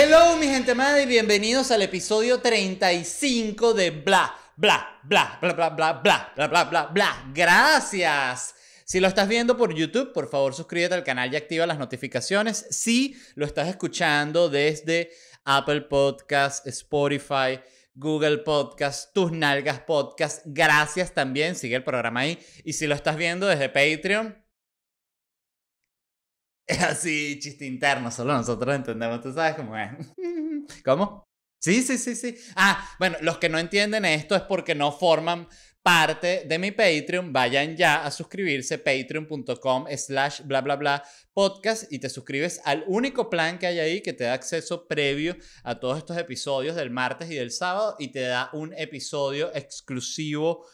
Hello, mi gente amada, y bienvenidos al episodio 35 de Bla, Bla, Bla, Bla, Bla, Bla, Bla, Bla, Bla, Bla, Bla. Gracias. Si lo estás viendo por YouTube, por favor suscríbete al canal y activa las notificaciones. Si lo estás escuchando desde Apple Podcasts, Spotify, Google Podcasts, Tus Nalgas Podcasts, gracias también, sigue el programa ahí. Y si lo estás viendo desde Patreon, es así, chiste interno, solo nosotros entendemos, tú sabes cómo es. ¿Cómo? Sí, sí, sí, sí. Ah, bueno, los que no entienden esto es porque no forman parte de mi Patreon, vayan ya a suscribirse patreon.com slash bla bla bla podcast y te suscribes al único plan que hay ahí que te da acceso previo a todos estos episodios del martes y del sábado y te da un episodio exclusivo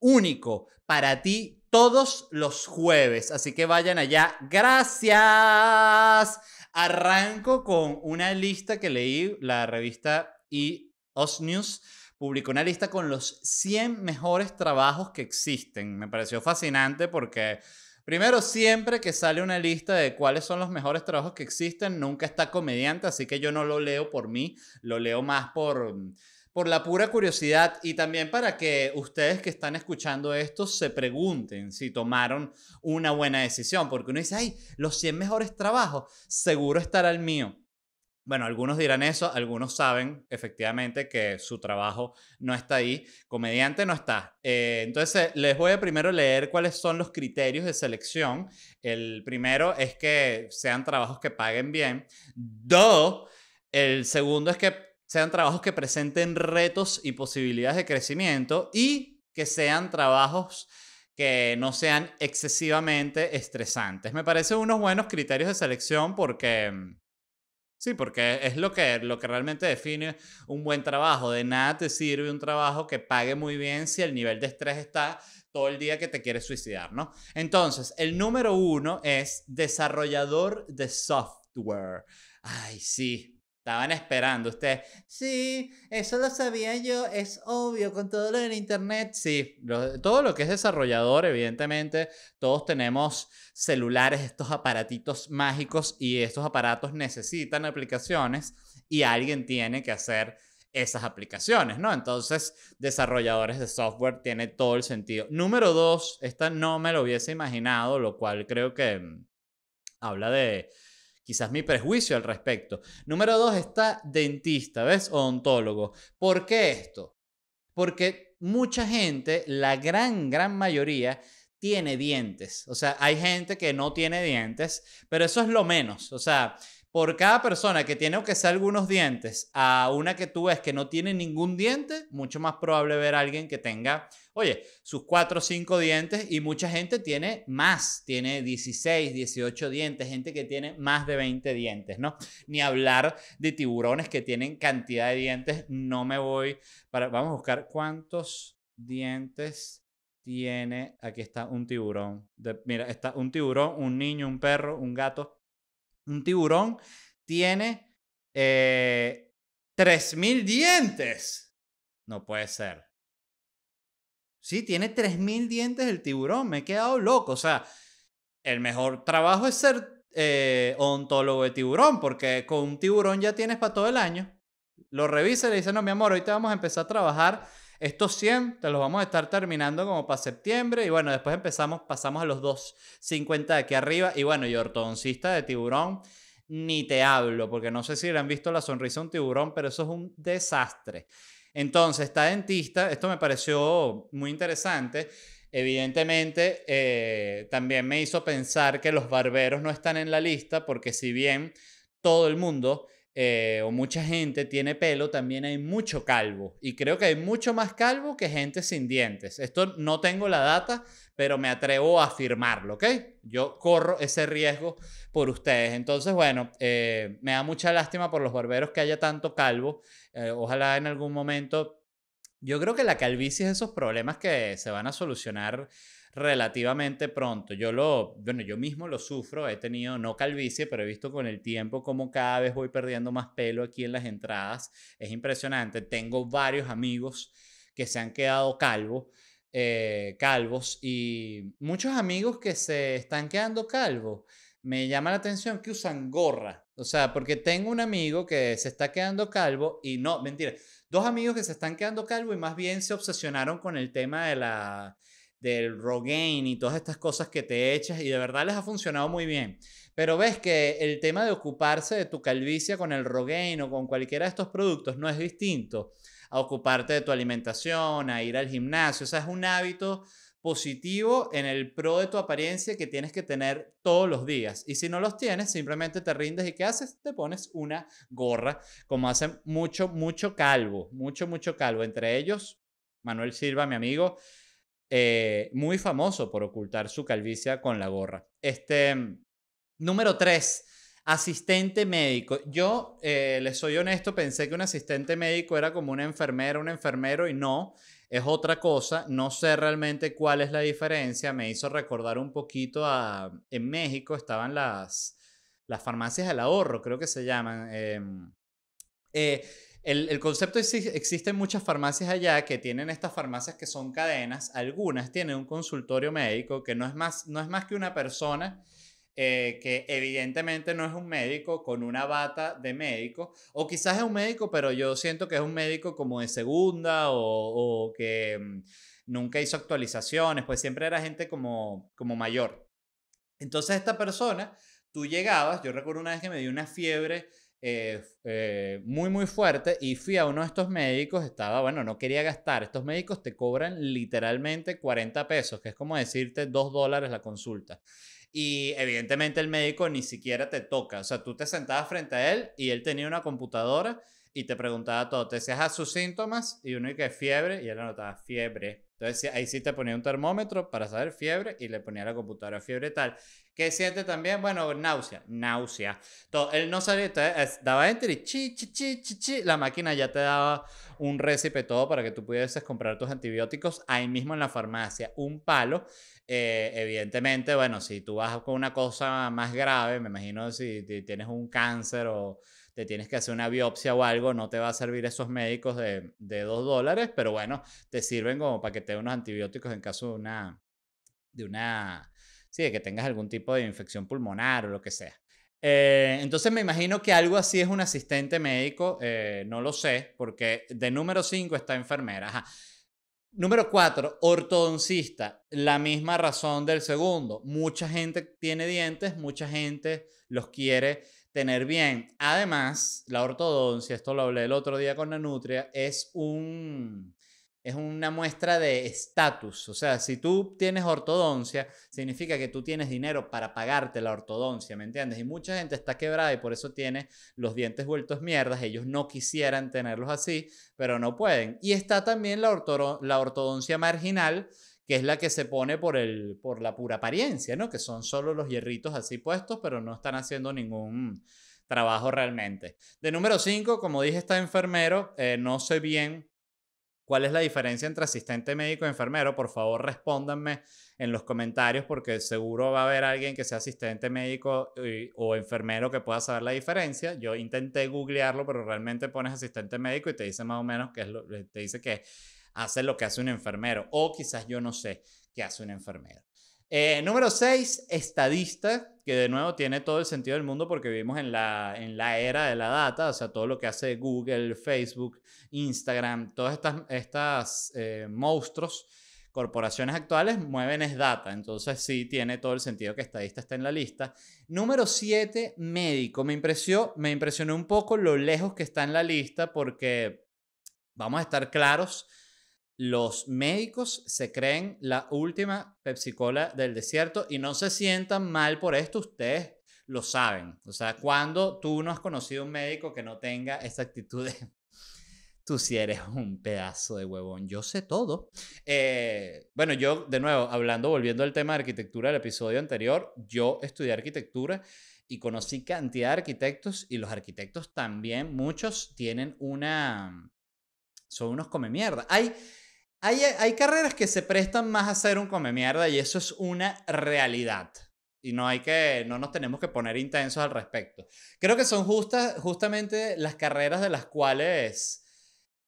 único para ti todos los jueves. Así que vayan allá. Gracias. Arranco con una lista que leí, la revista EOS News publicó una lista con los 100 mejores trabajos que existen. Me pareció fascinante porque Primero, siempre que sale una lista de cuáles son los mejores trabajos que existen, nunca está comediante, así que yo no lo leo por mí, lo leo más por por la pura curiosidad y también para que ustedes que están escuchando esto se pregunten si tomaron una buena decisión, porque uno dice, ay, los 100 mejores trabajos, seguro estará el mío. Bueno, algunos dirán eso, algunos saben efectivamente que su trabajo no está ahí, comediante no está. Eh, entonces, les voy a primero leer cuáles son los criterios de selección. El primero es que sean trabajos que paguen bien. Dos, el segundo es que sean trabajos que presenten retos y posibilidades de crecimiento y que sean trabajos que no sean excesivamente estresantes. Me parece unos buenos criterios de selección porque mm, sí, porque es lo que lo que realmente define un buen trabajo. De nada te sirve un trabajo que pague muy bien si el nivel de estrés está todo el día que te quieres suicidar, ¿no? Entonces, el número uno es desarrollador de software. Ay, sí, Estaban esperando ustedes. Sí, eso lo sabía yo, es obvio, con todo lo del Internet. Sí, todo lo que es desarrollador, evidentemente, todos tenemos celulares, estos aparatitos mágicos y estos aparatos necesitan aplicaciones y alguien tiene que hacer esas aplicaciones, ¿no? Entonces, desarrolladores de software tiene todo el sentido. Número dos, esta no me lo hubiese imaginado, lo cual creo que mm, habla de quizás mi prejuicio al respecto. Número dos está dentista, ¿ves? odontólogo. ¿Por qué esto? Porque mucha gente, la gran, gran mayoría, tiene dientes. O sea, hay gente que no tiene dientes, pero eso es lo menos. O sea, por cada persona que tiene o que sea algunos dientes a una que tú ves que no tiene ningún diente, mucho más probable ver a alguien que tenga, oye, sus cuatro o cinco dientes y mucha gente tiene más, tiene 16, 18 dientes, gente que tiene más de 20 dientes, ¿no? Ni hablar de tiburones que tienen cantidad de dientes, no me voy para, vamos a buscar cuántos dientes tiene, aquí está un tiburón, mira, está un tiburón, un niño, un perro, un gato, un tiburón tiene 3.000 eh, dientes. No puede ser. Sí, tiene 3.000 dientes el tiburón. Me he quedado loco. O sea, el mejor trabajo es ser eh, ontólogo de tiburón, porque con un tiburón ya tienes para todo el año. Lo revisa y le dice, no, mi amor, hoy te vamos a empezar a trabajar estos 100 te los vamos a estar terminando como para septiembre y bueno, después empezamos, pasamos a los 250 de aquí arriba y bueno, y ortodoncista de tiburón ni te hablo, porque no sé si le han visto la sonrisa a un tiburón, pero eso es un desastre. Entonces, está dentista, esto me pareció muy interesante. Evidentemente, eh, también me hizo pensar que los barberos no están en la lista, porque si bien todo el mundo eh, o mucha gente tiene pelo, también hay mucho calvo. Y creo que hay mucho más calvo que gente sin dientes. Esto no tengo la data, pero me atrevo a afirmarlo, ¿ok? Yo corro ese riesgo por ustedes. Entonces, bueno, eh, me da mucha lástima por los barberos que haya tanto calvo. Eh, ojalá en algún momento... Yo creo que la calvicie es esos problemas que se van a solucionar relativamente pronto. Yo lo, bueno, yo mismo lo sufro, he tenido no calvicie, pero he visto con el tiempo como cada vez voy perdiendo más pelo aquí en las entradas. Es impresionante. Tengo varios amigos que se han quedado calvos. Eh, calvos y muchos amigos que se están quedando calvos me llama la atención que usan gorra. O sea, porque tengo un amigo que se está quedando calvo y no, mentira, dos amigos que se están quedando calvo y más bien se obsesionaron con el tema de la del Rogaine y todas estas cosas que te echas y de verdad les ha funcionado muy bien. Pero ves que el tema de ocuparse de tu calvicie con el Rogaine o con cualquiera de estos productos no es distinto a ocuparte de tu alimentación, a ir al gimnasio. O sea, es un hábito positivo en el pro de tu apariencia que tienes que tener todos los días. Y si no los tienes, simplemente te rindes y ¿qué haces? Te pones una gorra, como hacen mucho, mucho calvo, mucho, mucho calvo. Entre ellos, Manuel Silva, mi amigo, eh, muy famoso por ocultar su calvicie con la gorra. Este, mm, número 3, asistente médico. Yo, eh, le les soy honesto, pensé que un asistente médico era como una enfermera, un enfermero y no. Es otra cosa, no sé realmente cuál es la diferencia. Me hizo recordar un poquito a. Mm, en México estaban las, las farmacias del ahorro, creo que se llaman. Em, eh, el, el, concepto existe existen muchas farmacias allá que tienen estas farmacias que son cadenas, algunas tienen un consultorio médico que no es más, no es más que una persona eh, que evidentemente no es un médico con una bata de médico, o quizás es un médico, pero yo siento que es un médico como de segunda o, que mm, nunca hizo actualizaciones, pues siempre era gente como, como mayor. Entonces esta persona, tú llegabas, yo recuerdo una vez que me dio una fiebre eh, eh, muy, muy fuerte y fui a uno de estos médicos, estaba, bueno, no quería gastar. Estos médicos te cobran literalmente 40 pesos, que es como decirte 2 dólares la consulta. Y evidentemente el médico ni siquiera te toca. O sea, tú te sentabas frente a él y él tenía una computadora y te preguntaba todo. Te decías a sus síntomas y uno que fiebre y él anotaba fiebre. Entonces ahí sí te ponía un termómetro para saber fiebre y le ponía a la computadora fiebre tal. ¿Qué siente también? Bueno, náusea, náusea. Todo, él no sabía. entonces daba enter y chi, chi, chi, chi, chi. La máquina ya te daba un récipe todo para que tú pudieses comprar tus antibióticos ahí mismo en la farmacia. Un palo. Eh, evidentemente, bueno, si tú vas con una cosa más grave, me imagino si tienes un cáncer o te tienes que hacer una biopsia o algo, no te va a servir esos médicos de, de 2 dólares, pero bueno, te sirven como para que te de unos antibióticos en caso de una, de una, sí, de que tengas algún tipo de infección pulmonar o lo que sea. Eh, entonces me imagino que algo así es un asistente médico, eh, no lo sé, porque de número 5 está enfermera. Número 4, ortodoncista, la misma razón del segundo. Mucha gente tiene dientes, mucha gente los quiere tener bien. Además, la ortodoncia, esto lo hablé el otro día con la nutria, es un es una muestra de estatus. O sea, si tú tienes ortodoncia, significa que tú tienes dinero para pagarte la ortodoncia, ¿me entiendes? Y mucha gente está quebrada y por eso tiene los dientes vueltos mierdas. Ellos no quisieran tenerlos así, pero no pueden. Y está también la, la ortodoncia marginal, que es la que se pone por, el, por la pura apariencia, ¿no? Que son solo los hierritos así puestos, pero no están haciendo ningún trabajo realmente. De número 5, como dije, está enfermero. Eh, no sé bien ¿Cuál es la diferencia entre asistente médico y enfermero? Por favor, respóndanme en los comentarios porque seguro va a haber alguien que sea asistente médico eh, o enfermero que pueda saber la diferencia. Yo intenté googlearlo, pero realmente pones asistente médico y te dice más o menos que eh, te dice que hace lo que hace un enfermero o quizás yo no sé qué hace un enfermero. Eh, número 6, estadista, que de nuevo tiene todo el sentido del mundo porque vivimos en la, en la era de la data, o sea, todo lo que hace Google, Facebook, Instagram, todas estas, estas eh, monstruos, corporaciones actuales mueven es data, entonces sí tiene todo el sentido que estadista está en la lista. Número 7, médico. Me me impresionó un poco lo lejos que está en la lista porque vamos a estar claros los médicos se creen la última Pepsi Cola del desierto y no se sientan mal por esto, ustedes lo saben. O sea, cuando tú no has conocido un médico que no tenga esa actitud de tú si sí eres un pedazo de huevón, yo sé todo. Eh, bueno, yo de nuevo, hablando, volviendo al tema de arquitectura del episodio anterior, yo estudié arquitectura y conocí cantidad de arquitectos y los arquitectos también, muchos tienen una... Son unos come mierda. Hay, hay, carreras que se prestan más a ser un come mierda y eso es una realidad. Y no hay que, no nos tenemos que poner intensos al respecto. Creo que son justas, justamente las carreras de las cuales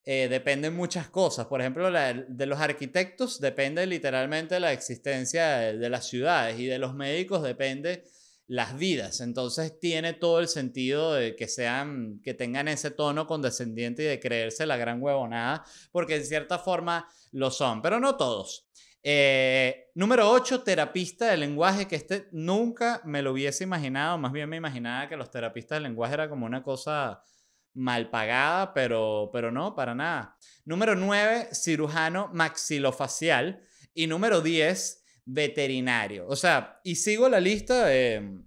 eh, dependen muchas cosas. Por ejemplo, de los arquitectos depende literalmente la existencia de las ciudades y de los médicos depende las vidas. Entonces tiene todo el sentido de que sean, que tengan ese tono condescendiente y de creerse la gran huevonada, porque en cierta forma lo son, pero no todos. Eh, número 8, terapista de lenguaje, que este nunca me lo hubiese imaginado, más bien me imaginaba que los terapistas de lenguaje era como una cosa mal pagada, pero, pero no, para nada. Número 9, cirujano maxilofacial. Y número 10, veterinario. O sea, y sigo la lista. Em,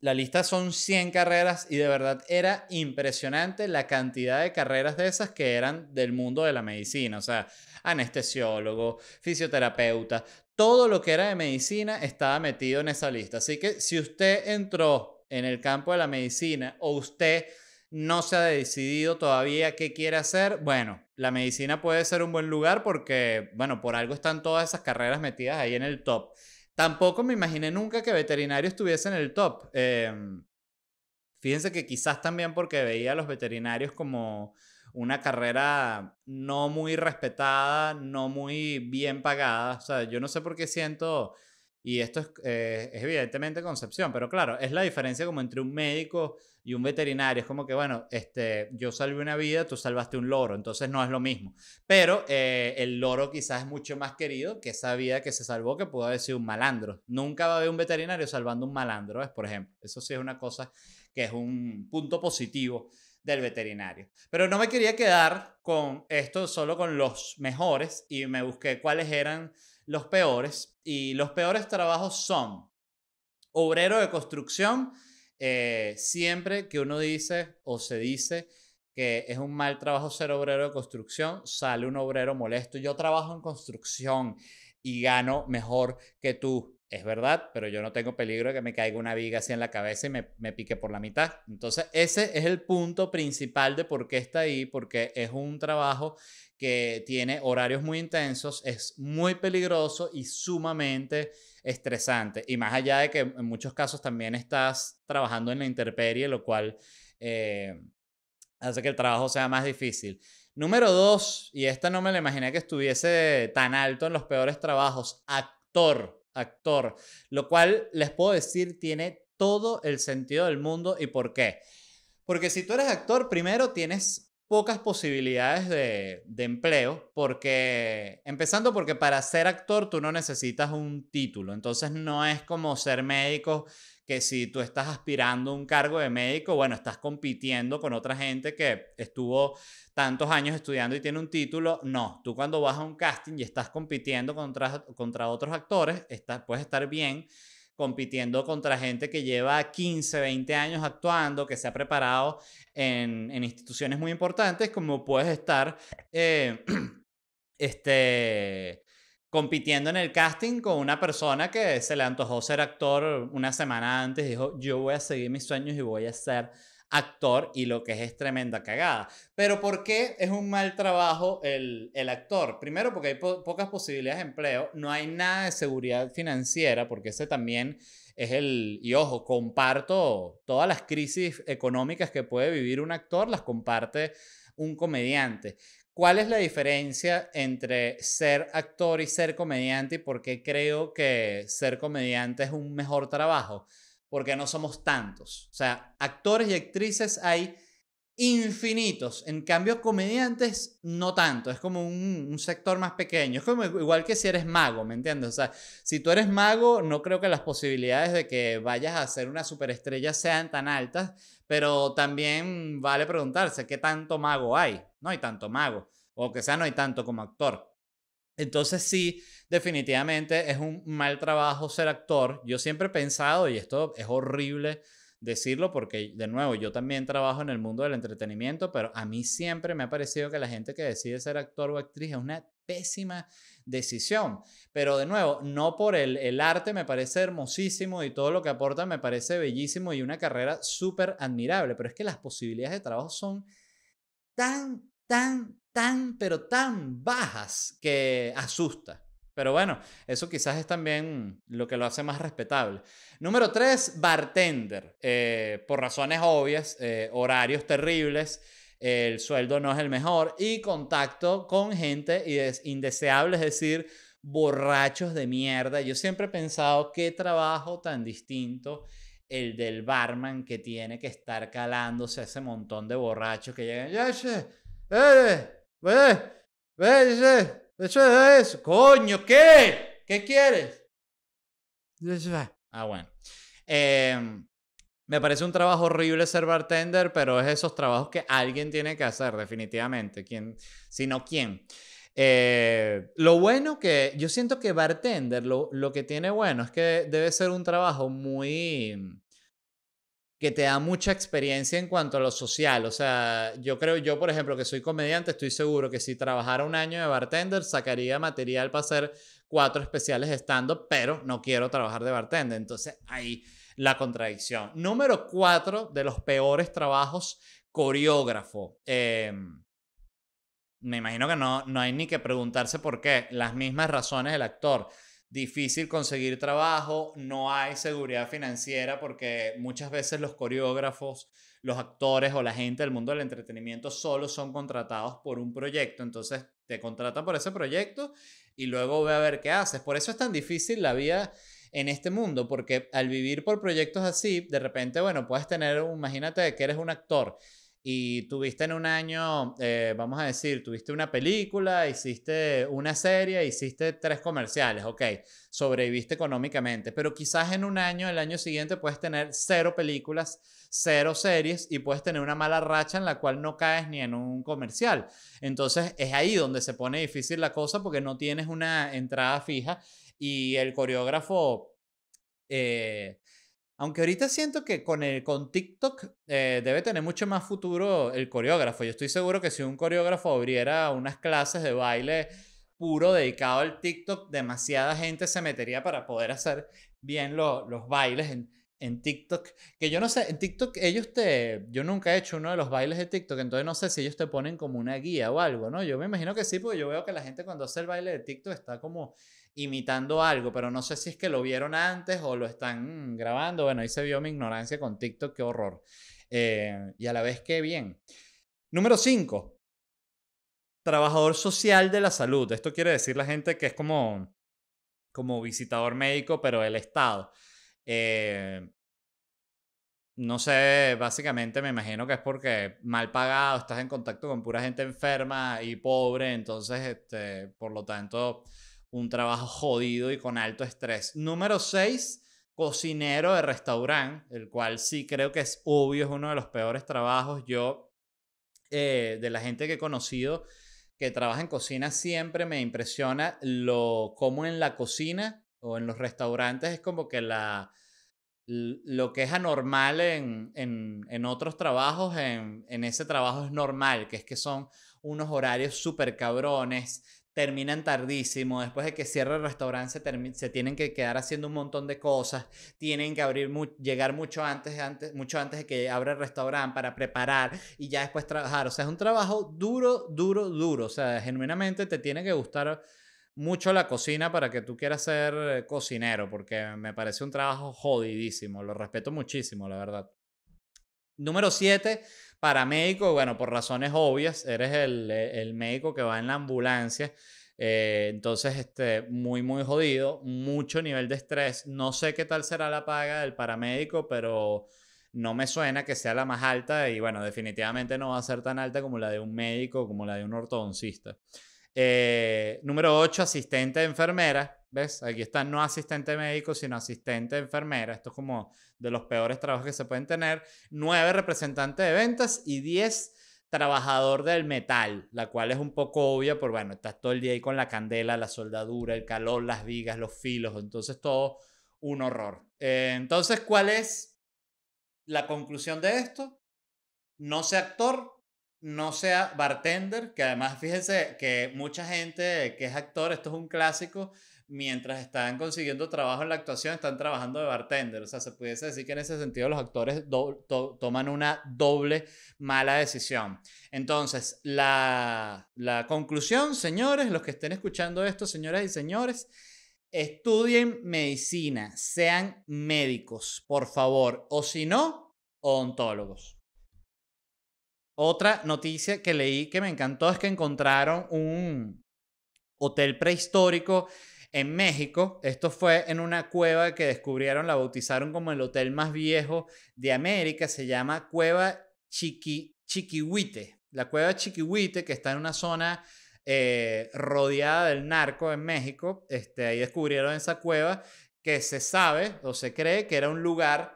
la lista son 100 carreras y de verdad era impresionante la cantidad de carreras de esas que eran del mundo de la medicina. O sea, anestesiólogo, fisioterapeuta, todo lo que era de medicina estaba metido en esa lista. Así que si usted entró en el campo de la medicina o usted no se ha decidido todavía qué quiere hacer, bueno, la medicina puede ser un buen lugar porque, bueno, por algo están todas esas carreras metidas ahí en el top. Tampoco me imaginé nunca que veterinario estuviese en el top. Em, fíjense que quizás también porque veía a los veterinarios como una carrera no muy respetada, no muy bien pagada. O sea, yo no sé por qué siento y esto eh, es, evidentemente concepción, pero claro, es la diferencia como entre un médico y un veterinario. Es como que, bueno, este, yo salvé una vida, tú salvaste un loro, entonces no es lo mismo. Pero eh, el loro quizás es mucho más querido que esa vida que se salvó, que pudo haber sido un malandro. Nunca va a haber un veterinario salvando un malandro, Por ejemplo, eso sí es una cosa que es un punto positivo del veterinario. Pero no me quería quedar con esto solo con los mejores y me busqué cuáles eran los peores. Y los peores trabajos son obrero de construcción. Eh, siempre que uno dice o se dice que es un mal trabajo ser obrero de construcción, sale un obrero molesto. Yo trabajo en construcción y gano mejor que tú. Es verdad, pero yo no tengo peligro de que me caiga una viga así en la cabeza y me, me pique por la mitad. Entonces, ese es el punto principal de por qué está ahí, porque es un trabajo que tiene horarios muy intensos, es muy peligroso y sumamente estresante. Y más allá de que en muchos casos también estás trabajando en la intemperie, lo cual eh, hace que el trabajo sea más difícil. Número dos, y esta no me la imaginé que estuviese tan alto en los peores trabajos, actor actor, lo cual les puedo decir tiene todo el sentido del mundo y por qué. Porque si tú eres actor, primero tienes pocas posibilidades de, empleo, porque empezando porque para ser actor tú no necesitas un título, entonces no es como ser médico que si tú estás aspirando a un cargo de médico, bueno, estás compitiendo con otra gente que estuvo tantos años estudiando y tiene un título, no, tú cuando vas a un casting y estás compitiendo contra, contra otros actores, estás, puedes estar bien compitiendo contra gente que lleva 15, 20 años actuando, que se ha preparado en, instituciones muy importantes, como puedes estar eh, este, compitiendo en el casting con una persona que se le antojó ser actor una semana antes, dijo, yo voy a seguir mis sueños y voy a ser actor y lo que es tremenda cagada. Pero ¿por qué es un mal trabajo el, actor? Primero porque hay pocas posibilidades de empleo, no hay nada de seguridad financiera, porque ese también es el, y ojo, comparto todas las crisis económicas que puede vivir un actor, las comparte un comediante. ¿Cuál es la diferencia entre ser actor y ser comediante y por qué creo que ser comediante es un mejor trabajo? porque no somos tantos. O sea, actores y actrices hay infinitos. En cambio, comediantes no tanto. Es como un, sector más pequeño. Es como igual que si eres mago, ¿me entiendes? O sea, si tú eres mago, no creo que las posibilidades de que vayas a ser una superestrella sean tan altas, pero también vale preguntarse qué tanto mago hay. No hay tanto mago. O que sea, no hay tanto como actor. Entonces sí, definitivamente es un mal trabajo ser actor. Yo siempre he pensado, y esto es horrible decirlo porque, de nuevo, yo también trabajo en el mundo del entretenimiento, pero a mí siempre me ha parecido que la gente que decide ser actor o actriz es una pésima decisión. Pero de nuevo, no por el, el arte me parece hermosísimo y todo lo que aporta me parece bellísimo y una carrera súper admirable, pero es que las posibilidades de trabajo son tan, tan, tan, pero tan bajas que asusta. Pero bueno, eso quizás es también lo que lo hace más respetable. Número tres, bartender. Eh, por razones obvias, eh, horarios terribles, el sueldo no es el mejor y contacto con gente indeseable, es decir, borrachos de mierda. Yo siempre he pensado qué trabajo tan distinto el del barman que tiene que estar calándose a ese montón de borrachos que llegan. ¡Eh! Ve, ve, eso coño, ¿qué? ¿Qué quieres? Ah, ah, bueno. Em, me parece un trabajo horrible ser bartender, pero es esos trabajos que alguien tiene que hacer, definitivamente. ¿Quién? Si no, ¿quién? Eh, lo bueno que yo siento que bartender, lo, lo que tiene bueno es que debe ser un trabajo muy que te da mucha experiencia en cuanto a lo social. O sea, yo creo, yo por ejemplo que soy comediante, estoy seguro que si trabajara un año de bartender, sacaría material para hacer cuatro especiales estando, pero no quiero trabajar de bartender. Entonces ahí la contradicción. Número cuatro de los peores trabajos, coreógrafo. Em, me imagino que no, no hay ni que preguntarse por qué. Las mismas razones del actor difícil conseguir trabajo, no hay seguridad financiera porque muchas veces los coreógrafos, los actores o la gente del mundo del entretenimiento solo son contratados por un proyecto, entonces te contratan por ese proyecto y luego ve a ver qué haces. Por eso es tan difícil la vida en este mundo, porque al vivir por proyectos así, de repente, bueno, puedes tener, imagínate que eres un actor y tuviste en un año, eh, vamos a decir, tuviste una película, hiciste una serie, hiciste tres comerciales, ok, sobreviviste económicamente, pero quizás en un año, el año siguiente, puedes tener cero películas, cero series y puedes tener una mala racha en la cual no caes ni en un comercial. Entonces es ahí donde se pone difícil la cosa porque no tienes una entrada fija y el coreógrafo... Eh, aunque ahorita siento que con, el, TikTok eh, debe tener mucho más futuro el coreógrafo. Yo estoy seguro que si un coreógrafo abriera unas clases de baile puro dedicado al TikTok, demasiada gente se metería para poder hacer bien los bailes en, en, TikTok. Que yo no sé, en TikTok ellos te... Yo nunca he hecho uno de los bailes de TikTok, entonces no sé si ellos te ponen como una guía o algo, ¿no? Yo me imagino que sí, porque yo veo que la gente cuando hace el baile de TikTok está como imitando algo, pero no sé si es que lo vieron antes o lo están grabando. Bueno, ahí se vio mi ignorancia con TikTok, qué horror. Eh, y a la vez, qué bien. Número 5. Trabajador social de la salud. Esto quiere decir la gente que es como, como visitador médico, pero el Estado. Eh, no sé, básicamente me imagino que es porque mal pagado, estás en contacto con pura gente enferma y pobre, entonces, este, por lo tanto, un trabajo jodido y con alto estrés. Número 6, cocinero de restaurante, el cual sí creo que es obvio, es uno de los peores trabajos. Yo, eh, de la gente que he conocido que trabaja en cocina, siempre me impresiona lo como en la cocina o en los restaurantes es como que la lo que es anormal en, en, otros trabajos, en, en, ese trabajo es normal, que es que son unos horarios súper cabrones, terminan tardísimo, después de que cierre el restaurante se, se, tienen que quedar haciendo un montón de cosas, tienen que abrir llegar mucho antes, antes, mucho antes de que abra el restaurante para preparar y ya después trabajar. O sea, es un trabajo duro, duro, duro. O sea, genuinamente te tiene que gustar mucho la cocina para que tú quieras ser eh, cocinero, porque me parece un trabajo jodidísimo, lo respeto muchísimo, la verdad. Número 7 Paramédico, bueno, por razones obvias, eres eh, el, médico que va en la ambulancia. Eh, entonces, este, muy, muy jodido, mucho nivel de estrés. No sé qué tal será la paga del paramédico, pero no me suena que sea la más alta y bueno, definitivamente no va a ser tan alta como la de un médico, como la de un ortodoncista. Eh, número 8, asistente de enfermera. ¿Ves? Aquí está no asistente médico, sino asistente de enfermera. Esto es como de los peores trabajos que se pueden tener. 9, representante de ventas. Y 10, trabajador del metal, la cual es un poco obvia, por bueno, estás todo el día ahí con la candela, la soldadura, el calor, las vigas, los filos, entonces todo un horror. Eh, entonces, ¿cuál es la conclusión de esto? No sé actor, no sea bartender, que además fíjense que mucha gente que es actor, esto es un clásico, mientras están consiguiendo trabajo en la actuación, están trabajando de bartender. O sea, se pudiese decir que en ese sentido los actores toman una doble mala decisión. Entonces, la, la conclusión, señores, los que estén escuchando esto, señoras y señores, estudien medicina, sean médicos, por favor, o si no, ontólogos otra noticia que leí que me encantó es que encontraron un hotel prehistórico en México. Esto fue en una cueva que descubrieron, la bautizaron como el hotel más viejo de América. Se llama Cueva Chiqui, Chiquihuite. La cueva Chiquihuite, que está en una zona eh, rodeada del narco en México. Este, ahí descubrieron esa cueva que se sabe o se cree que era un lugar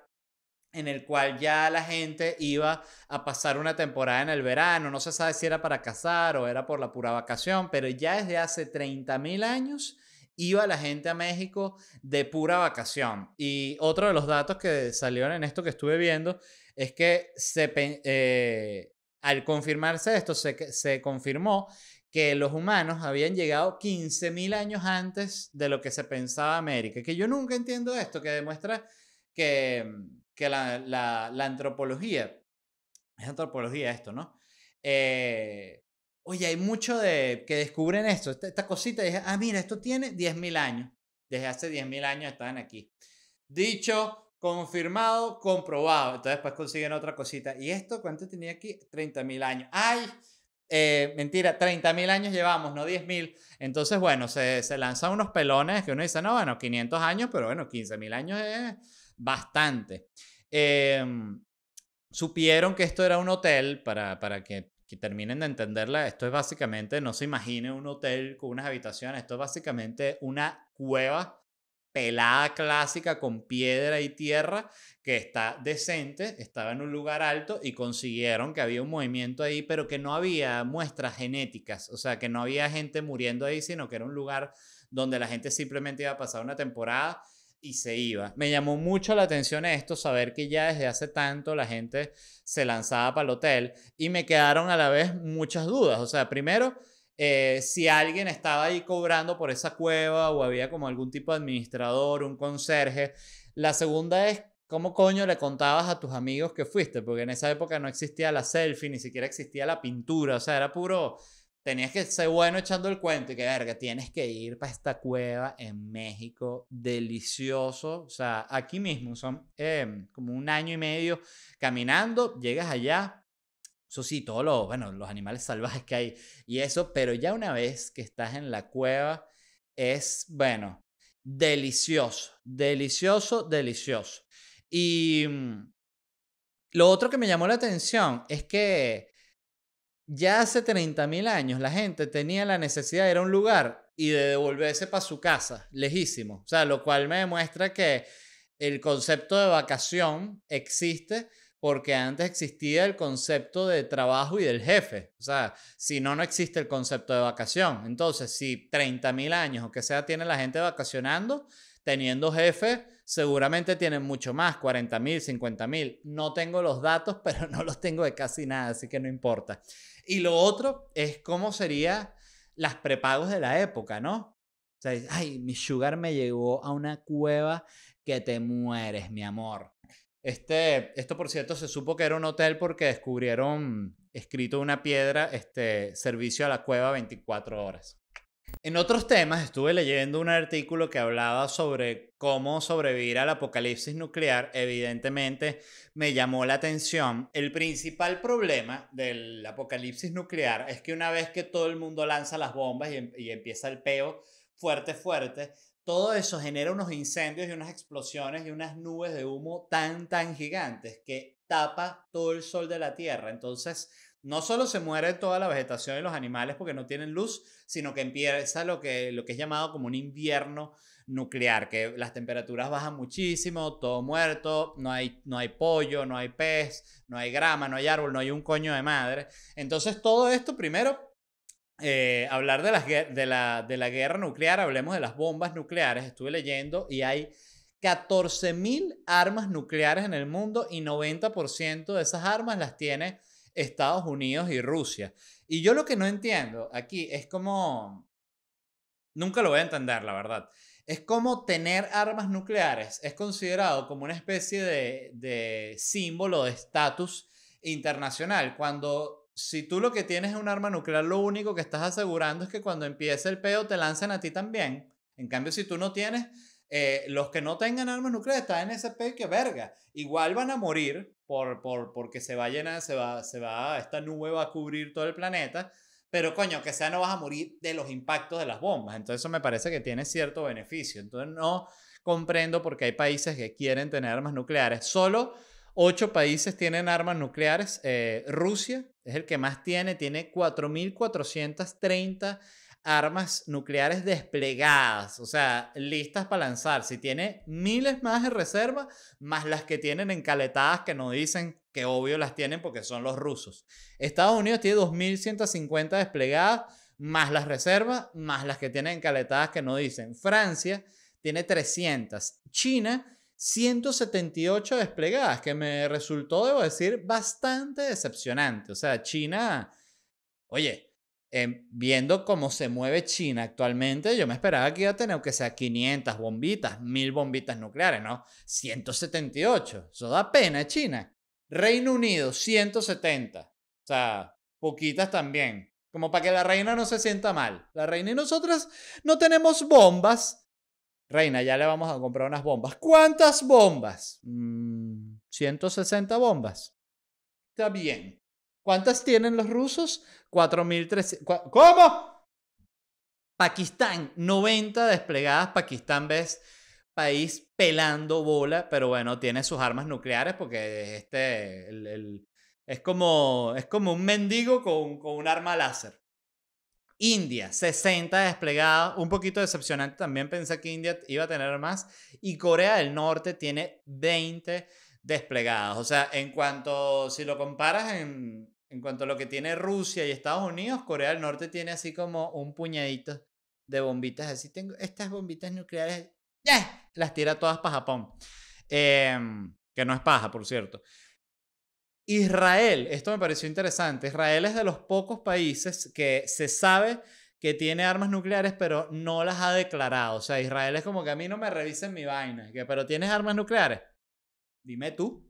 en el cual ya la gente iba a pasar una temporada en el verano, no se sabe si era para cazar o era por la pura vacación, pero ya desde hace 30.000 años iba la gente a México de pura vacación. Y otro de los datos que salieron en esto que estuve viendo es que se, eh, al confirmarse esto, se, se confirmó que los humanos habían llegado 15.000 años antes de lo que se pensaba América. Que yo nunca entiendo esto, que demuestra que mm, que la, antropología, es antropología esto, ¿no? Eh, oye, hay mucho de que descubren esto, esta, cosita, y dije, ah, mira, esto tiene 10.000 años, desde hace 10.000 años estaban aquí. Dicho, confirmado, comprobado. Entonces después pues, consiguen otra cosita. ¿Y esto cuánto tenía aquí? 30.000 años. ¡Ay! Eh, mentira mentira, 30.000 años llevamos, no 10.000. Entonces, bueno, se, se, lanzan unos pelones que uno dice, no, bueno, 500 años, pero bueno, 15.000 años es bastante. Em, supieron que esto era un hotel, para, para que, que, terminen de entenderla, esto es básicamente, no se imagine un hotel con unas habitaciones, esto es básicamente una cueva pelada clásica con piedra y tierra que está decente, estaba en un lugar alto y consiguieron que había un movimiento ahí, pero que no había muestras genéticas, o sea, que no había gente muriendo ahí, sino que era un lugar donde la gente simplemente iba a pasar una temporada y se iba. Me llamó mucho la atención esto, saber que ya desde hace tanto la gente se lanzaba para el hotel y me quedaron a la vez muchas dudas. O sea, primero, eh, si alguien estaba ahí cobrando por esa cueva o había como algún tipo de administrador, un conserje. La segunda es ¿Cómo coño le contabas a tus amigos que fuiste? Porque en esa época no existía la selfie, ni siquiera existía la pintura, o sea, era puro tenías que ser bueno echando el cuento y que verga, tienes que ir para esta cueva en México, delicioso, o sea, aquí mismo, son em, como un año y medio caminando, llegas allá, eso sí, todos los, bueno, los animales salvajes que hay y eso, pero ya una vez que estás en la cueva, es, bueno, delicioso, delicioso, delicioso. Y mm, lo otro que me llamó la atención es que ya hace 30.000 años la gente tenía la necesidad, de ir a un lugar y de devolverse para su casa, lejísimo. O sea, lo cual me demuestra que el concepto de vacación existe porque antes existía el concepto de trabajo y del jefe. O sea, si no, no existe el concepto de vacación. Entonces, si 30.000 años o que sea tiene la gente vacacionando, teniendo jefe seguramente tienen mucho más, 40.000 mil, No tengo los datos, pero no los tengo de casi nada, así que no importa. Y lo otro es cómo serían las prepagos de la época, ¿no? O sea, ay, mi sugar me llegó a una cueva que te mueres, mi amor. Este, esto, por cierto, se supo que era un hotel porque descubrieron escrito una piedra, este, servicio a la cueva 24 horas. En otros temas, estuve leyendo un artículo que hablaba sobre cómo sobrevivir al apocalipsis nuclear. Evidentemente, me llamó la atención. El principal problema del apocalipsis nuclear es que una vez que todo el mundo lanza las bombas y, em-, empieza el peo fuerte, fuerte, todo eso genera unos incendios y unas explosiones y unas nubes de humo tan, tan gigantes que tapa todo el sol de la Tierra. Entonces, no solo se muere toda la vegetación y los animales porque no tienen luz, sino que empieza lo que, lo que es llamado como un invierno nuclear, que las temperaturas bajan muchísimo, todo muerto, no hay, no hay pollo, no hay pez, no hay grama, no hay árbol, no hay un coño de madre. Entonces todo esto primero eh, hablar de la, de, la, de la, guerra nuclear, hablemos de las bombas nucleares. Estuve leyendo y hay 14.000 armas nucleares en el mundo y 90% de esas armas las tiene Estados Unidos y Rusia. Y yo lo que no entiendo aquí es como... Nunca lo voy a entender, la verdad. Es como tener armas nucleares. Es considerado como una especie de, símbolo de estatus internacional. Cuando si tú lo que tienes es un arma nuclear, lo único que estás asegurando es que cuando empiece el peo te lanzan a ti también. En cambio, si tú no tienes, eh, los que no tengan armas nucleares están en ese peo que verga. Igual van a morir por, porque se va a llenar, se va, se va, esta nube va a cubrir todo el planeta, pero coño, que sea no vas a morir de los impactos de las bombas. Entonces eso me parece que tiene cierto beneficio. Entonces no comprendo por qué hay países que quieren tener armas nucleares. Solo ocho países tienen armas nucleares. Eh, Rusia es el que más tiene, tiene 4.430 armas nucleares desplegadas, o sea, listas para lanzar. Si tiene miles más de reserva, más las que tienen encaletadas que no dicen que obvio las tienen porque son los rusos. Estados Unidos tiene 2.150 desplegadas, más las reservas, más las que tienen encaletadas que no dicen. Francia tiene 300. China 178 desplegadas, que me resultó, debo decir, bastante decepcionante. O sea, China, oye, Em, viendo cómo se mueve China actualmente, yo me esperaba que iba a tener, que sea 500 bombitas, 1000 bombitas nucleares, ¿no? 178. Eso da pena, China. Reino Unido, 170. O sea, poquitas también. Como para que la reina no se sienta mal. La reina y nosotras no tenemos bombas. Reina, ya le vamos a comprar unas bombas. ¿Cuántas bombas? 160 mm, bombas. Está bien. ¿Cuántas tienen los rusos? 4.300. ¿Cómo? Pakistán, 90 desplegadas. Pakistán, ves, país pelando bola, pero bueno, tiene sus armas nucleares porque este, el, es, como, es como un mendigo con, con un arma láser. India, 60 desplegadas, un poquito decepcionante, también pensé que India iba a tener más, y Corea del Norte tiene 20 desplegadas, o sea, en cuanto, si lo comparas en, en cuanto a lo que tiene Rusia y Estados Unidos, Corea del Norte tiene así como un puñadito de bombitas. Así tengo estas bombitas nucleares. ¡Ya! Las tira todas para Japón. Em, que no es paja, por cierto. Israel, esto me pareció interesante. Israel es de los pocos países que se sabe que tiene armas nucleares, pero no las ha declarado. O sea, Israel es como que a mí no me revisen mi vaina, que, pero tienes armas nucleares. Dime tú.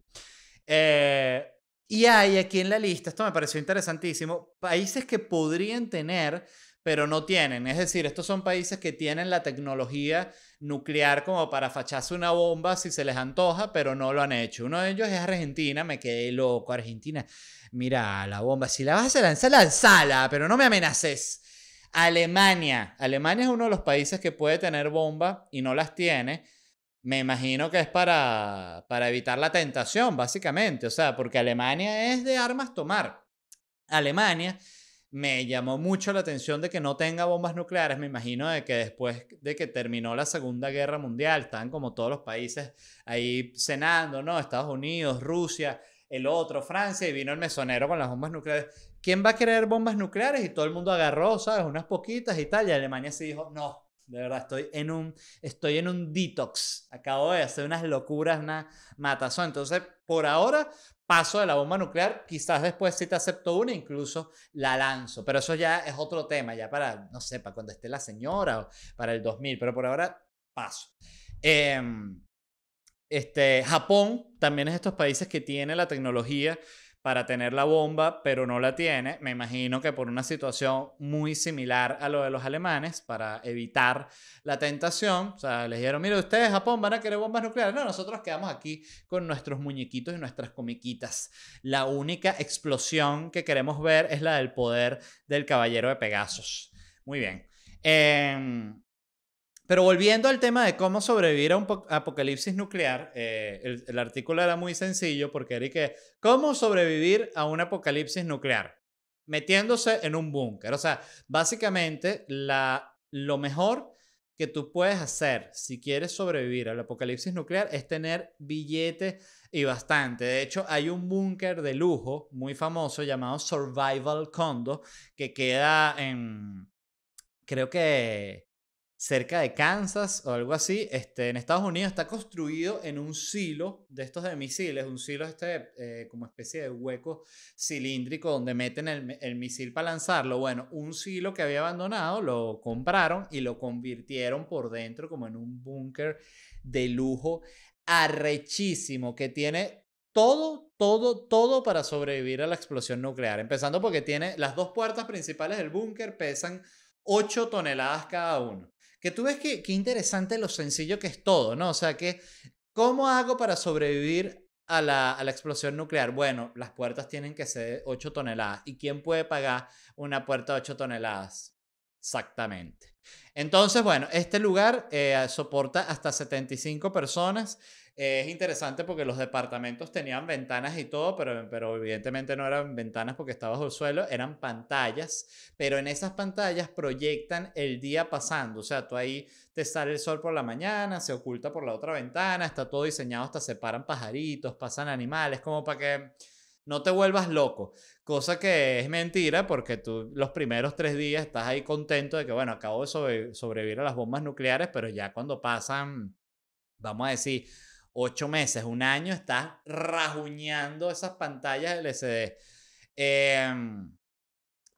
Eh, y hay aquí en la lista, esto me pareció interesantísimo, países que podrían tener, pero no tienen. Es decir, estos son países que tienen la tecnología nuclear como para facharse una bomba si se les antoja, pero no lo han hecho. Uno de ellos es Argentina, me quedé loco. Argentina, mira la bomba, si la vas a lanzar, lanzala, pero no me amenaces. Alemania, Alemania es uno de los países que puede tener bomba y no las tiene me imagino que es para, para evitar la tentación, básicamente. O sea, porque Alemania es de armas tomar. Alemania me llamó mucho la atención de que no tenga bombas nucleares. Me imagino de que después de que terminó la Segunda Guerra Mundial, están como todos los países ahí cenando, ¿no? Estados Unidos, Rusia, el otro, Francia, y vino el mesonero con las bombas nucleares. ¿Quién va a querer bombas nucleares? Y todo el mundo agarró, ¿sabes? Unas poquitas y Y Alemania se dijo, no, de verdad, estoy en un, estoy en un detox. Acabo de hacer unas locuras, una matazón. Entonces, por ahora, paso de la bomba nuclear. Quizás después si te acepto una, incluso la lanzo. Pero eso ya es otro tema, ya para, no sé, para cuando esté la señora o para el 2000. Pero por ahora, paso. Em, este, Japón también es de estos países que tiene la tecnología para tener la bomba, pero no la tiene. Me imagino que por una situación muy similar a lo de los alemanes, para evitar la tentación, o sea, les dijeron, mire, ustedes Japón van a querer bombas nucleares. No, nosotros quedamos aquí con nuestros muñequitos y nuestras comiquitas. La única explosión que queremos ver es la del poder del caballero de Pegasos. Muy bien. Em, pero volviendo al tema de cómo sobrevivir a un apocalipsis nuclear, eh, el, artículo era muy sencillo porque era que, ¿cómo sobrevivir a un apocalipsis nuclear? Metiéndose en un búnker. O sea, básicamente la, lo mejor que tú puedes hacer si quieres sobrevivir al apocalipsis nuclear es tener billetes y bastante. De hecho, hay un búnker de lujo muy famoso llamado Survival Condo que queda en, creo que cerca de Kansas o algo así, este, en Estados Unidos está construido en un silo de estos de misiles, un silo este eh, como especie de hueco cilíndrico donde meten el, el misil para lanzarlo. Bueno, un silo que había abandonado lo compraron y lo convirtieron por dentro como en un búnker de lujo arrechísimo que tiene todo, todo, todo para sobrevivir a la explosión nuclear. Empezando porque tiene las dos puertas principales del búnker pesan 8 toneladas cada uno. Que tú ves que, interesante lo sencillo que es todo, ¿no? O sea, que, ¿cómo hago para sobrevivir a la, explosión nuclear? Bueno, las puertas tienen que ser 8 toneladas. ¿Y quién puede pagar una puerta de 8 toneladas? Exactamente. Entonces, bueno, este lugar eh, soporta hasta 75 personas es interesante porque los departamentos tenían ventanas y todo, pero, pero evidentemente no eran ventanas porque estaba bajo el suelo, eran pantallas, pero en esas pantallas proyectan el día pasando, o sea, tú ahí te sale el sol por la mañana, se oculta por la otra ventana, está todo diseñado, hasta separan pajaritos, pasan animales, como para que no te vuelvas loco. Cosa que es mentira porque tú los primeros tres días estás ahí contento de que, bueno, acabo de sobrevivir a las bombas nucleares, pero ya cuando pasan, vamos a decir, ocho meses, un año, estás rajuñando esas pantallas LCD. Em,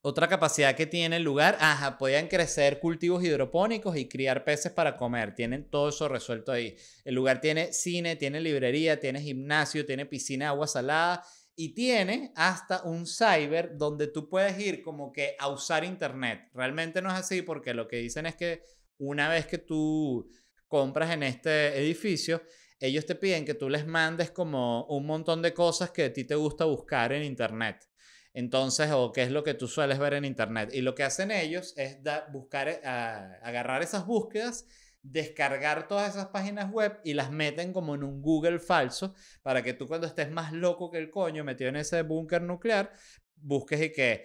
otra capacidad que tiene el lugar, ajá, podían crecer cultivos hidropónicos y criar peces para comer. Tienen todo eso resuelto ahí. El lugar tiene cine, tiene librería, tiene gimnasio, tiene piscina de agua salada y tiene hasta un cyber donde tú puedes ir como que a usar internet. Realmente no es así porque lo que dicen es que una vez que tú compras en este edificio, ellos te piden que tú les mandes como un montón de cosas que a ti te gusta buscar en Internet. Entonces, o qué es lo que tú sueles ver en Internet. Y lo que hacen ellos es buscar, eh, agarrar esas búsquedas, descargar todas esas páginas web y las meten como en un Google falso para que tú cuando estés más loco que el coño metido en ese búnker nuclear, busques y que...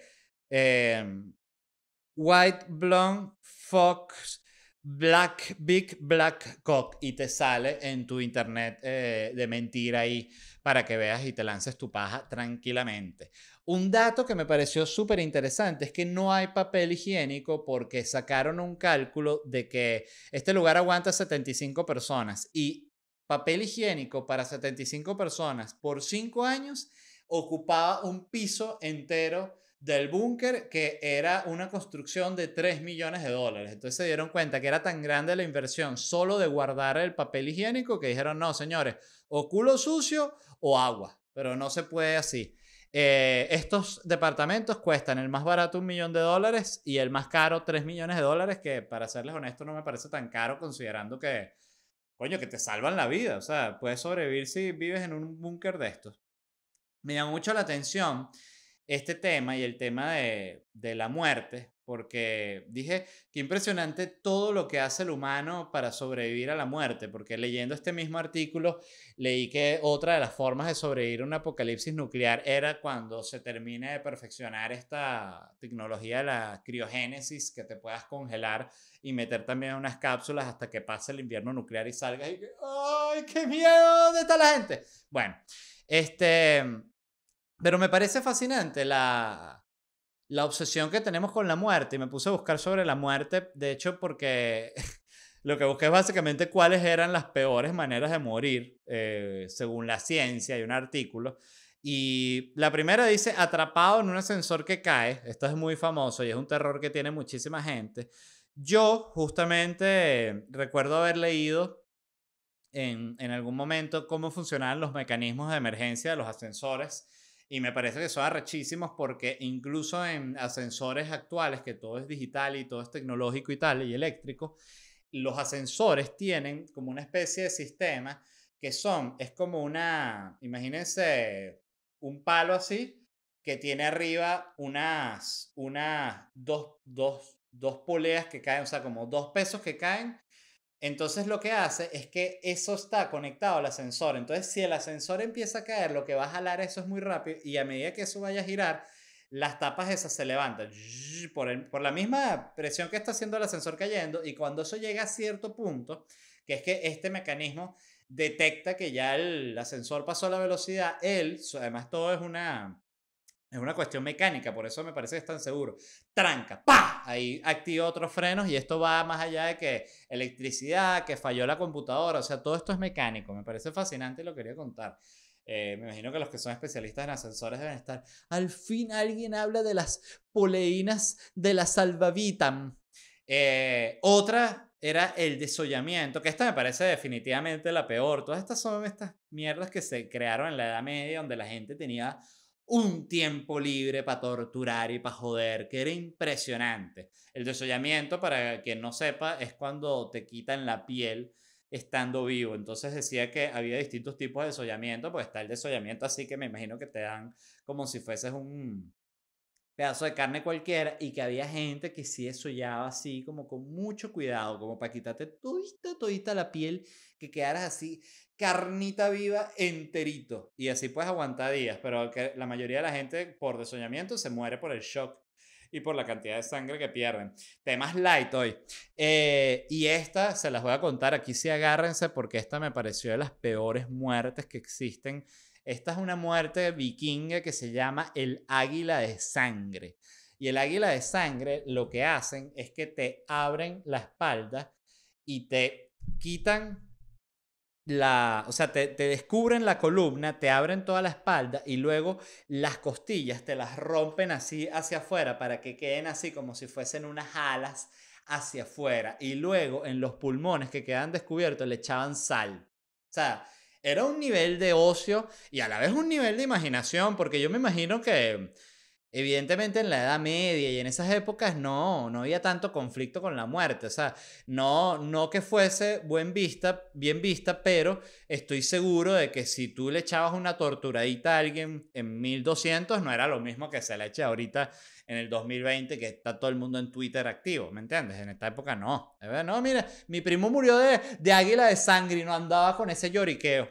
Em, white Blonde Fox Black Big Black Cock y te sale en tu internet eh, de mentira ahí para que veas y te lances tu paja tranquilamente. Un dato que me pareció súper interesante es que no hay papel higiénico porque sacaron un cálculo de que este lugar aguanta 75 personas y papel higiénico para 75 personas por 5 años ocupaba un piso entero del búnker que era una construcción de 3 millones de dólares. Entonces se dieron cuenta que era tan grande la inversión solo de guardar el papel higiénico que dijeron, no, señores, o culo sucio o agua, pero no se puede así. Eh, estos departamentos cuestan el más barato un millón de dólares y el más caro 3 millones de dólares, que para serles honestos no me parece tan caro considerando que, coño, que te salvan la vida. O sea, puedes sobrevivir si vives en un búnker de estos. Me llamó mucho la atención este tema y el tema de, de, la muerte, porque dije, qué impresionante todo lo que hace el humano para sobrevivir a la muerte, porque leyendo este mismo artículo leí que otra de las formas de sobrevivir a un apocalipsis nuclear era cuando se termine de perfeccionar esta tecnología de la criogénesis, que te puedas congelar y meter también unas cápsulas hasta que pase el invierno nuclear y salgas y ¡ay, qué miedo! ¿Dónde está la gente? Bueno, este... Pero me parece fascinante la, obsesión que tenemos con la muerte. Y me puse a buscar sobre la muerte, de hecho, porque lo que busqué es básicamente cuáles eran las peores maneras de morir, eh, según la ciencia. y un artículo. Y la primera dice, atrapado en un ascensor que cae. Esto es muy famoso y es un terror que tiene muchísima gente. Yo justamente recuerdo haber leído en, en algún momento cómo funcionaban los mecanismos de emergencia de los ascensores y me parece que son arrechísimos porque incluso en ascensores actuales, que todo es digital y todo es tecnológico y tal, y eléctrico, los ascensores tienen como una especie de sistema que son, es como una, imagínense un palo así, que tiene arriba unas, unas dos, dos, dos poleas que caen, o sea, como dos pesos que caen entonces lo que hace es que eso está conectado al ascensor. Entonces si el ascensor empieza a caer, lo que va a jalar eso es muy rápido y a medida que eso vaya a girar, las tapas esas se levantan por, por la misma presión que está haciendo el ascensor cayendo y cuando eso llega a cierto punto, que es que este mecanismo detecta que ya el ascensor pasó la velocidad, él, además todo es una, es una cuestión mecánica, por eso me parece que tan seguro. Tranca, pa, ahí activa otros frenos y esto va más allá de que electricidad, que falló la computadora, o sea, todo esto es mecánico. Me parece fascinante y lo quería contar. Eh, me imagino que los que son especialistas en ascensores deben estar. Al fin alguien habla de las poleínas de la salvavitan eh, otra era el desollamiento, que esta me parece definitivamente la peor. Todas estas son estas mierdas que se crearon en la Edad Media, donde la gente tenía un tiempo libre para torturar y para joder, que era impresionante. El desollamiento, para quien no sepa, es cuando te quitan la piel estando vivo. Entonces decía que había distintos tipos de desollamiento, pues está el desollamiento así que me imagino que te dan como si fueses un pedazo de carne cualquiera y que había gente que sí desollaba así como con mucho cuidado, como para quitarte todita, todita la piel, que quedaras así carnita viva enterito. Y así puedes aguantar días, pero que la mayoría de la gente por desoñamiento se muere por el shock y por la cantidad de sangre que pierden. Temas light hoy. Eh, y esta se las voy a contar, aquí si agárrense porque esta me pareció de las peores muertes que existen. Esta es una muerte vikinga que se llama el águila de sangre. Y el águila de sangre lo que hacen es que te abren la espalda y te quitan la, o sea, te, te, descubren la columna, te abren toda la espalda y luego las costillas te las rompen así hacia afuera para que queden así como si fuesen unas alas hacia afuera. Y luego en los pulmones que quedan descubiertos le echaban sal. O sea, era un nivel de ocio y a la vez un nivel de imaginación, porque yo me imagino que Evidentemente en la Edad Media y en esas épocas no, no había tanto conflicto con la muerte, o sea, no, no que fuese buen vista, bien vista, pero estoy seguro de que si tú le echabas una torturadita a alguien en 1200 no era lo mismo que se le eche ahorita en el 2020 que está todo el mundo en Twitter activo, ¿me entiendes? En esta época no, no, mira, mi primo murió de, de águila de sangre y no andaba con ese lloriqueo.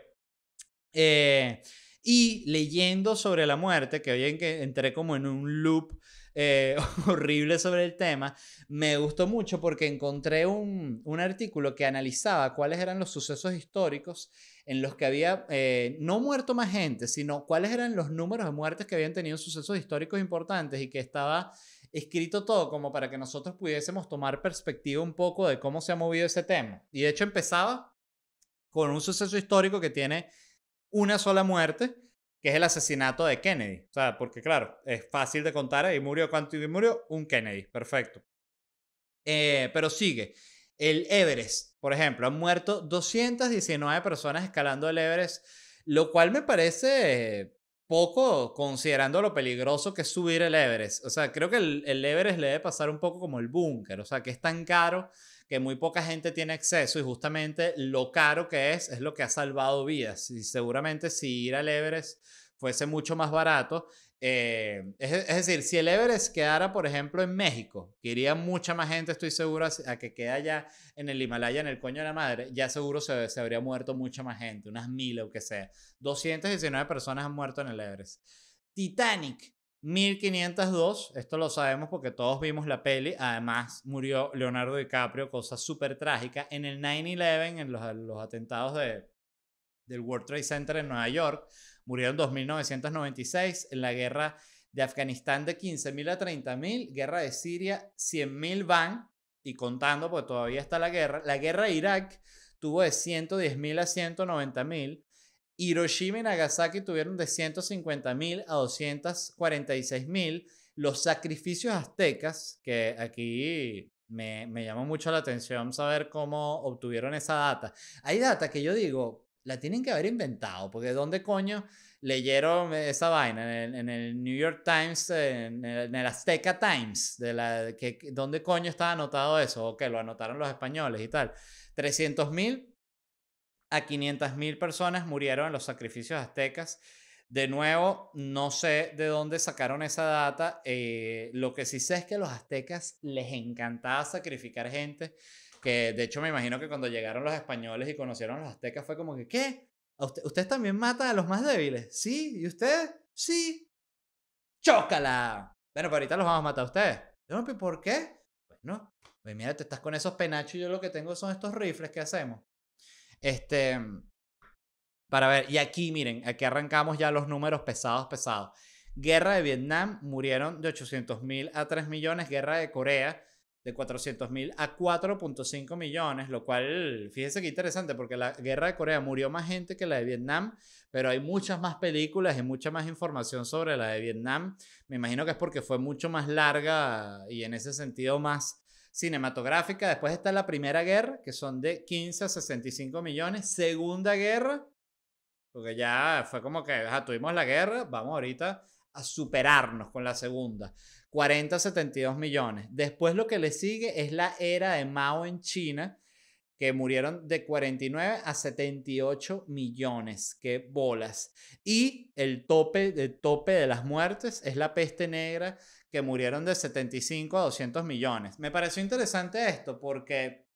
Eh, y leyendo sobre la muerte, que hoy que entré como en un loop eh, horrible sobre el tema, me gustó mucho porque encontré un, un, artículo que analizaba cuáles eran los sucesos históricos en los que había eh, no muerto más gente, sino cuáles eran los números de muertes que habían tenido sucesos históricos importantes y que estaba escrito todo como para que nosotros pudiésemos tomar perspectiva un poco de cómo se ha movido ese tema. Y de hecho empezaba con un suceso histórico que tiene una sola muerte, que es el asesinato de Kennedy. O sea, porque claro, es fácil de contar ahí murió cuánto y murió un Kennedy. Perfecto. Eh, pero sigue. El Everest, por ejemplo, han muerto 219 personas escalando el Everest, lo cual me parece poco considerando lo peligroso que es subir el Everest. O sea, creo que el, el Everest le debe pasar un poco como el búnker, o sea, que es tan caro que muy poca gente tiene acceso y justamente lo caro que es es lo que ha salvado vidas. Y seguramente si ir al Everest fuese mucho más barato, eh, es, decir, si el Everest quedara, por ejemplo, en México, que iría mucha más gente, estoy seguro, a que queda allá en el Himalaya, en el coño de la madre, ya seguro se, se habría muerto mucha más gente, unas mil o que sea. 219 personas han muerto en el Everest. Titanic 1502, esto lo sabemos porque todos vimos la peli, además murió Leonardo DiCaprio, cosa súper trágica, en el 9-11, en los, atentados de, del World Trade Center en Nueva York, murieron 2.996, en la guerra de Afganistán de 15.000 a 30.000, guerra de Siria 100.000 van, y contando, porque todavía está la guerra, la guerra de Irak tuvo de 110.000 a 190.000, Hiroshima y Nagasaki tuvieron de 150.000 a mil Los sacrificios aztecas, que aquí me, me llama mucho la atención saber cómo obtuvieron esa data. Hay data que yo digo, la tienen que haber inventado, porque ¿dónde coño leyeron esa vaina? En el, New York Times, en el, Azteca Times, de la, que, ¿dónde coño estaba anotado eso? O que lo anotaron los españoles y tal. 300 mil a 500.000 personas murieron en los sacrificios aztecas. De nuevo, no sé de dónde sacaron esa data. Eh, lo que sí sé es que a los aztecas les encantaba sacrificar gente, que de hecho me imagino que cuando llegaron los españoles y conocieron a los aztecas fue como que, ¿qué? Usted, ¿Ustedes también matan a los más débiles? Sí, ¿y ustedes? Sí. ¡Chócala! Bueno, pero ahorita los vamos a matar a ustedes. ¿Por qué? Pues no. mira, te estás con esos penachos y yo lo que tengo son estos rifles. ¿Qué hacemos? Este, para ver, y aquí miren, aquí arrancamos ya los números pesados, pesados. Guerra de Vietnam, murieron de 800.000 a 3 millones. Guerra de Corea, de 400.000 a 4.5 millones, lo cual, fíjense que interesante, porque la guerra de Corea murió más gente que la de Vietnam, pero hay muchas más películas y mucha más información sobre la de Vietnam. Me imagino que es porque fue mucho más larga y en ese sentido más cinematográfica. Después está la Primera Guerra, que son de 15 a 65 millones. Segunda Guerra, porque ya fue como que ya tuvimos la guerra, vamos ahorita a superarnos con la segunda. 40 a 72 millones. Después lo que le sigue es la era de Mao en China, que murieron de 49 a 78 millones. ¡Qué bolas! Y el tope, el tope de las muertes es la peste negra que murieron de 75 a 200 millones. Me pareció interesante esto porque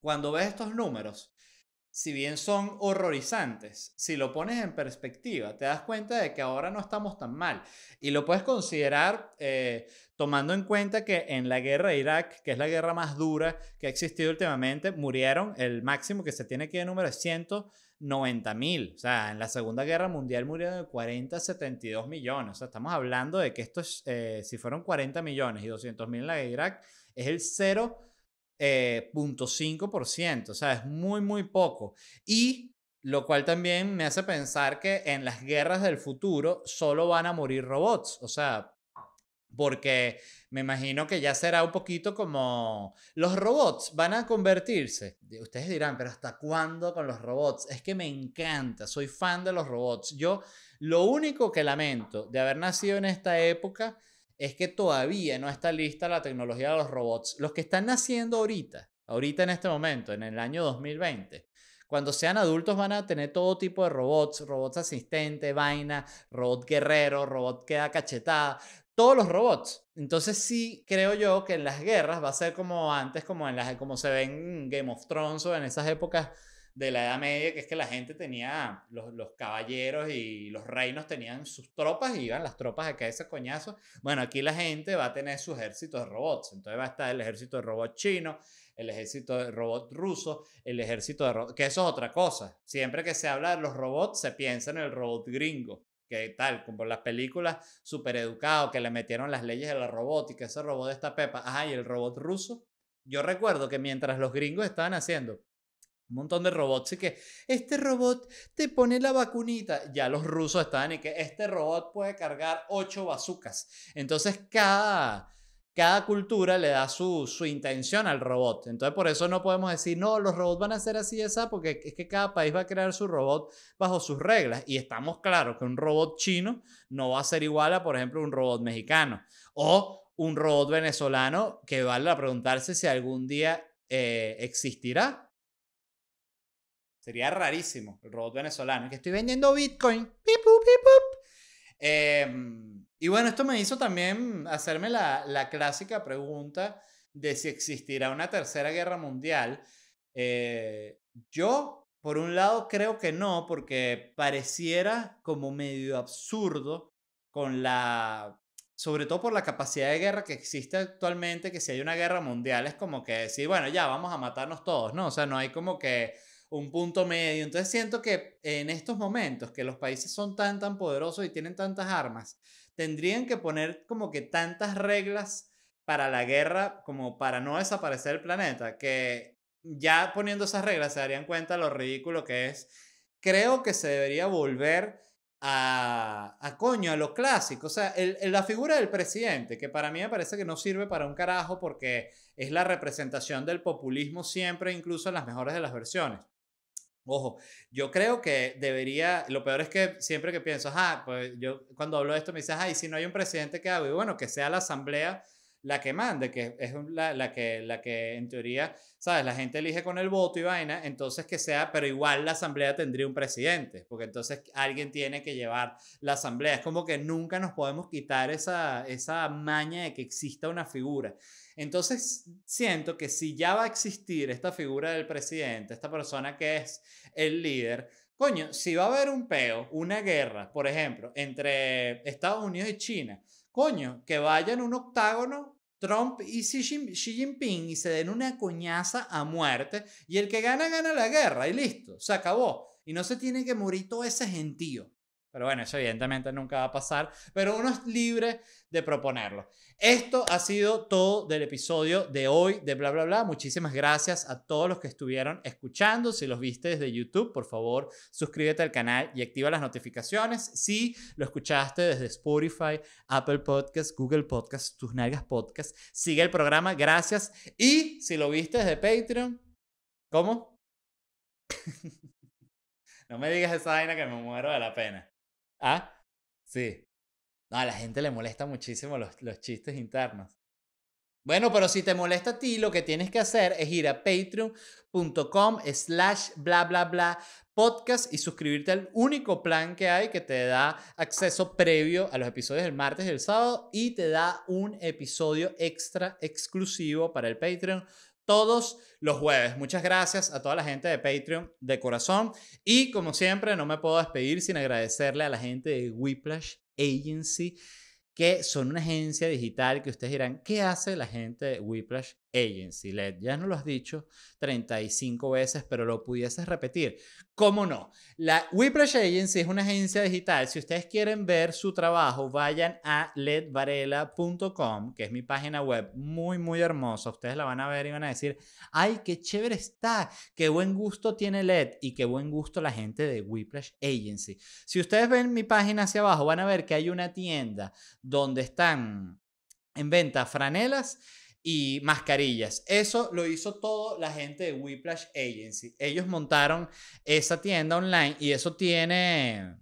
cuando ves estos números, si bien son horrorizantes, si lo pones en perspectiva, te das cuenta de que ahora no estamos tan mal. Y lo puedes considerar eh, tomando en cuenta que en la guerra de Irak, que es la guerra más dura que ha existido últimamente, murieron el máximo que se tiene aquí de número es 100. 90 mil. O sea, en la Segunda Guerra Mundial murieron de 40 a 72 millones. O sea, estamos hablando de que esto, es, eh, si fueron 40 millones y 200.000 mil en la de Irak, es el 0.5%. Eh, o sea, es muy, muy poco. Y lo cual también me hace pensar que en las guerras del futuro solo van a morir robots. O sea, porque me imagino que ya será un poquito como los robots van a convertirse. Ustedes dirán, pero ¿hasta cuándo con los robots? Es que me encanta, soy fan de los robots. Yo lo único que lamento de haber nacido en esta época es que todavía no está lista la tecnología de los robots. Los que están naciendo ahorita, ahorita en este momento, en el año 2020, cuando sean adultos van a tener todo tipo de robots, robots asistente, vaina, robot guerrero, robot que da cachetada, todos los robots. Entonces sí creo yo que en las guerras va a ser como antes, como, en las, como se ven en Game of Thrones o en esas épocas de la Edad Media, que es que la gente tenía, los, caballeros y los reinos tenían sus tropas y iban las tropas a ese coñazo. Bueno, aquí la gente va a tener su ejército de robots. Entonces va a estar el ejército de robots chino, el ejército de robots ruso, el ejército de robots, que eso es otra cosa. Siempre que se habla de los robots, se piensa en el robot gringo que tal, como las películas super educado, que le metieron las leyes de la robótica, ese robot de esta Pepa, ajá, y el robot ruso. Yo recuerdo que mientras los gringos estaban haciendo un montón de robots y que este robot te pone la vacunita, ya los rusos estaban y que este robot puede cargar ocho bazucas. Entonces cada cada cultura le da su, intención al robot. Entonces, por eso no podemos decir, no, los robots van a ser así y esa, porque es que cada país va a crear su robot bajo sus reglas. Y estamos claros que un robot chino no va a ser igual a, por ejemplo, un robot mexicano o un robot venezolano que vale a preguntarse si algún día eh, existirá. Sería rarísimo el robot venezolano, que estoy vendiendo Bitcoin. Pipu, pipu. Em, y bueno, esto me hizo también hacerme la, clásica pregunta de si existirá una tercera guerra mundial. Eh, yo, por un lado, creo que no, porque pareciera como medio absurdo con la, sobre todo por la capacidad de guerra que existe actualmente, que si hay una guerra mundial es como que decir, bueno, ya vamos a matarnos todos, ¿no? O sea, no hay como que un punto medio. Entonces siento que en estos momentos que los países son tan, tan poderosos y tienen tantas armas, tendrían que poner como que tantas reglas para la guerra como para no desaparecer el planeta, que ya poniendo esas reglas se darían cuenta lo ridículo que es. Creo que se debería volver a, a coño, a lo clásico. O sea, el, la figura del presidente, que para mí me parece que no sirve para un carajo porque es la representación del populismo siempre, incluso en las mejores de las versiones. Ojo, yo creo que debería, lo peor es que siempre que pienso, ah, pues yo cuando hablo de esto me dices, y si no hay un presidente, que hago? bueno, que sea la asamblea la que mande, que es la, la, que, la que en teoría, ¿sabes? La gente elige con el voto y vaina, entonces que sea, pero igual la asamblea tendría un presidente, porque entonces alguien tiene que llevar la asamblea. Es como que nunca nos podemos quitar esa, esa maña de que exista una figura. Entonces siento que si ya va a existir esta figura del presidente, esta persona que es el líder, coño, si va a haber un peo, una guerra, por ejemplo, entre Estados Unidos y China, coño, que vayan un octágono Trump y Xi Jinping y se den una coñaza a muerte y el que gana gana la guerra y listo, se acabó. Y no se tiene que morir todo ese gentío. Pero bueno, eso evidentemente nunca va a pasar, pero uno es libre de proponerlo. Esto ha sido todo del episodio de hoy de bla bla bla. Muchísimas gracias a todos los que estuvieron escuchando. Si los viste desde YouTube, por favor, suscríbete al canal y activa las notificaciones. Si lo escuchaste desde Spotify, Apple Podcasts, Google Podcasts, Tus Nalgas Podcasts, sigue el programa, gracias. Y si lo viste desde Patreon, ¿cómo? no me digas esa vaina que me muero de la pena. ¿Ah? Sí. No, a la gente le molesta muchísimo los, los chistes internos. Bueno, pero si te molesta a ti, lo que tienes que hacer es ir a patreon.com slash bla bla bla podcast y suscribirte al único plan que hay que te da acceso previo a los episodios del martes y el sábado y te da un episodio extra exclusivo para el Patreon. Todos los jueves. Muchas gracias a toda la gente de Patreon de corazón. Y como siempre, no me puedo despedir sin agradecerle a la gente de Whiplash Agency, que son una agencia digital que ustedes dirán, ¿qué hace la gente de Whiplash Agency. Led, ya no lo has dicho 35 veces, pero lo pudieses repetir. ¿Cómo no? La Whiplash Agency es una agencia digital. Si ustedes quieren ver su trabajo, vayan a ledvarela.com, que es mi página web, muy, muy hermosa. Ustedes la van a ver y van a decir, ay, qué chévere está, qué buen gusto tiene Led y qué buen gusto la gente de Whiplash Agency. Si ustedes ven mi página hacia abajo, van a ver que hay una tienda donde están en venta franelas y mascarillas. Eso lo hizo todo la gente de Whiplash Agency. Ellos montaron esa tienda online y eso tiene,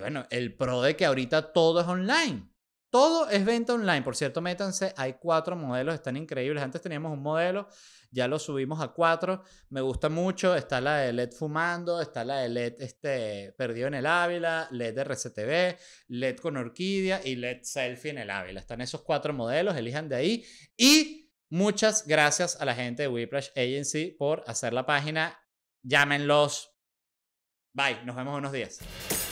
bueno, el pro de que ahorita todo es online. Todo es venta online, por cierto, métanse, hay cuatro modelos, están increíbles. Antes teníamos un modelo, ya lo subimos a cuatro, me gusta mucho, está la de LED fumando, está la de LED este, perdido en el Ávila, LED RCTV, LED con orquídea y LED selfie en el Ávila. Están esos cuatro modelos, elijan de ahí. Y muchas gracias a la gente de Whiplash Agency por hacer la página. Llámenlos. Bye, nos vemos unos días.